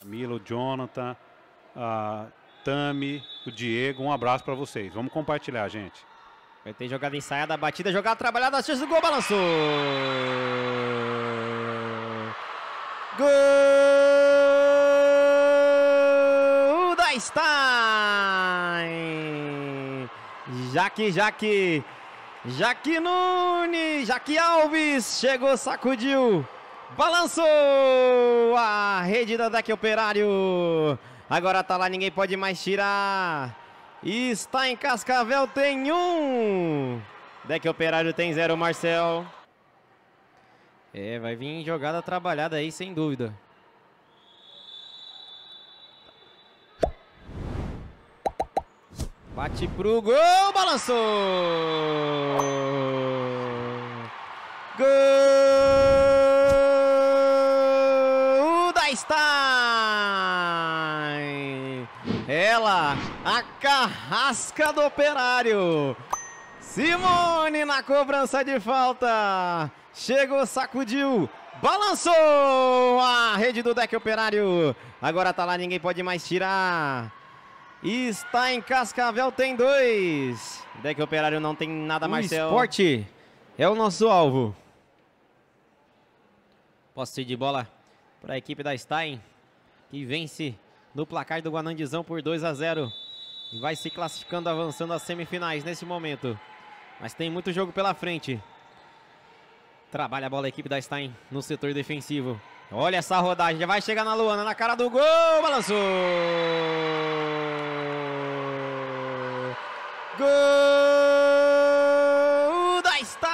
Camila, o Jonathan, a Tami, o Diego. Um abraço para vocês. Vamos compartilhar, gente. Vai ter jogada ensaiada, batida, jogada trabalhada, a chance do gol, balançou. Gol da Stein! Jaque, Jaque, Jaque Nunes, Jaque Alves, chegou, sacudiu. Balançou a rede da Deck Operário. Agora tá lá, ninguém pode mais tirar. Está em Cascavel, tem um. Deck Operário tem zero, Marcel. É, vai vir jogada trabalhada aí, sem dúvida. Bate pro gol, balançou! ela, a carrasca do operário. Simone na cobrança de falta. Chegou, sacudiu, balançou a rede do deck operário. Agora tá lá, ninguém pode mais tirar. Está em Cascavel, tem dois. Deck operário não tem nada, o Marcel. Esporte é o nosso alvo. Posse de bola para a equipe da Stein, que vence no placar do Guanandizão por 2 a 0. E vai se classificando, avançando às semifinais nesse momento. Mas tem muito jogo pela frente. Trabalha a bola a equipe da Stein no setor defensivo. Olha essa rodagem, já vai chegar na Luana, na cara do gol, balançou! Gol da Stein!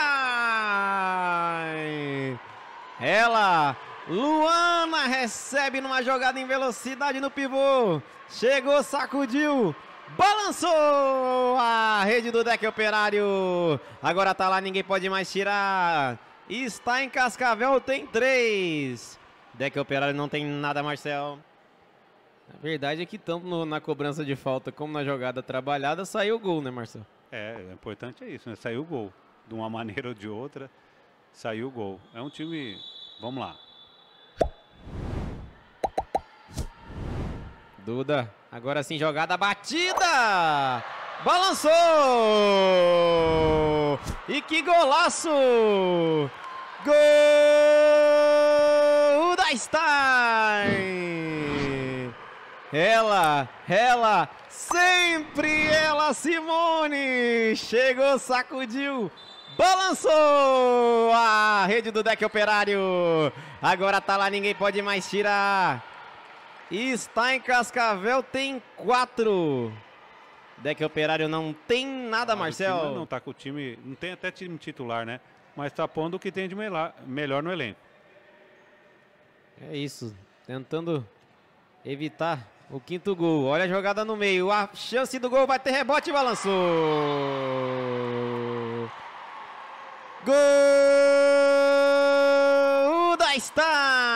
Ela Luana recebe numa jogada em velocidade no pivô. Chegou, sacudiu. Balançou a rede do deck operário. Agora tá lá, ninguém pode mais tirar. Está em Cascavel, tem três. Deck operário não tem nada, Marcel. A verdade é que tanto na cobrança de falta como na jogada trabalhada saiu o gol, né, Marcel? É, o importante é isso, né? Saiu o gol. De uma maneira ou de outra, saiu o gol. É um time. Vamos lá. Duda, agora sim jogada batida! Balançou! E que golaço! Gol da Stein! Ela, ela, sempre ela, Simone! Chegou, sacudiu, balançou! A rede do deck operário! Agora tá lá, ninguém pode mais tirar! E está em Cascavel, tem quatro. Deck Operário não tem nada, ah, Marcel. Não tá com o time, não tem até time titular, né? Mas está pondo o que tem de melhor no elenco. É isso, tentando evitar o quinto gol. Olha a jogada no meio, a chance do gol vai ter rebote e balançou. Gol da Star!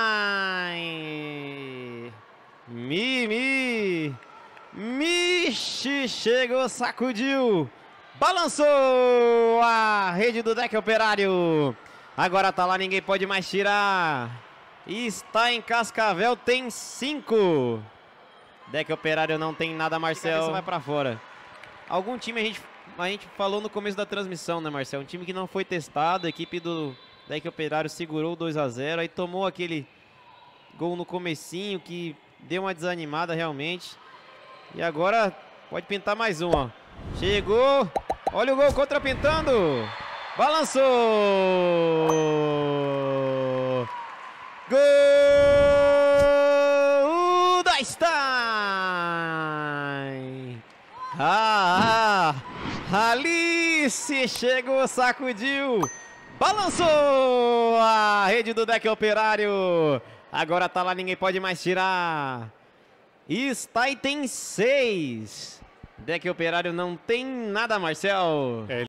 chegou, sacudiu, balançou a rede do deck operário. Agora tá lá, ninguém pode mais tirar. está em Cascavel, tem cinco. Deck operário não tem nada, Marcel. vai para fora. Algum time a gente, a gente falou no começo da transmissão, né, Marcel? Um time que não foi testado, a equipe do Deck Operário segurou 2 a 0 aí tomou aquele gol no comecinho que deu uma desanimada realmente. E agora Pode pintar mais uma. Chegou. Olha o gol contra pintando. Balançou. Gol da Stein. Ah, ah, Alice chegou, sacudiu. Balançou a rede do deck operário. Agora tá lá, ninguém pode mais tirar. Stein tem seis. Deck Operário não tem nada, Marcel. É,